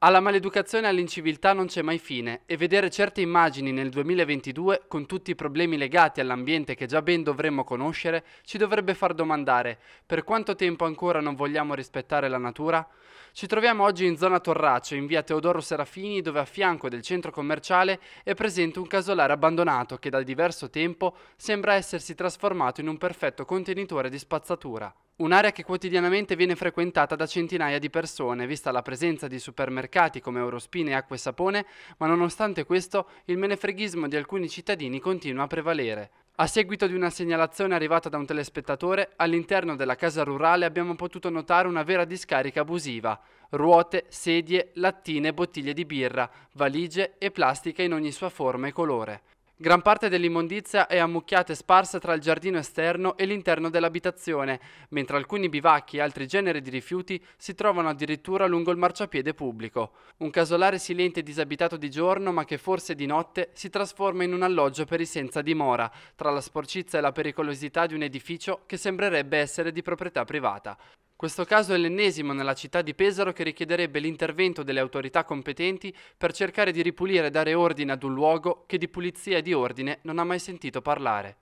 Alla maleducazione e all'inciviltà non c'è mai fine e vedere certe immagini nel 2022, con tutti i problemi legati all'ambiente che già ben dovremmo conoscere, ci dovrebbe far domandare per quanto tempo ancora non vogliamo rispettare la natura? Ci troviamo oggi in zona Torraccio, in via Teodoro Serafini, dove a fianco del centro commerciale è presente un casolare abbandonato che da diverso tempo sembra essersi trasformato in un perfetto contenitore di spazzatura. Un'area che quotidianamente viene frequentata da centinaia di persone, vista la presenza di supermercati come Eurospin e Acqua e Sapone, ma nonostante questo il menefreghismo di alcuni cittadini continua a prevalere. A seguito di una segnalazione arrivata da un telespettatore, all'interno della casa rurale abbiamo potuto notare una vera discarica abusiva. Ruote, sedie, lattine, bottiglie di birra, valigie e plastica in ogni sua forma e colore. Gran parte dell'immondizia è ammucchiata e sparsa tra il giardino esterno e l'interno dell'abitazione, mentre alcuni bivacchi e altri generi di rifiuti si trovano addirittura lungo il marciapiede pubblico. Un casolare silente e disabitato di giorno, ma che forse di notte si trasforma in un alloggio per i senza dimora, tra la sporcizia e la pericolosità di un edificio che sembrerebbe essere di proprietà privata. Questo caso è l'ennesimo nella città di Pesaro che richiederebbe l'intervento delle autorità competenti per cercare di ripulire e dare ordine ad un luogo che di pulizia e di ordine non ha mai sentito parlare.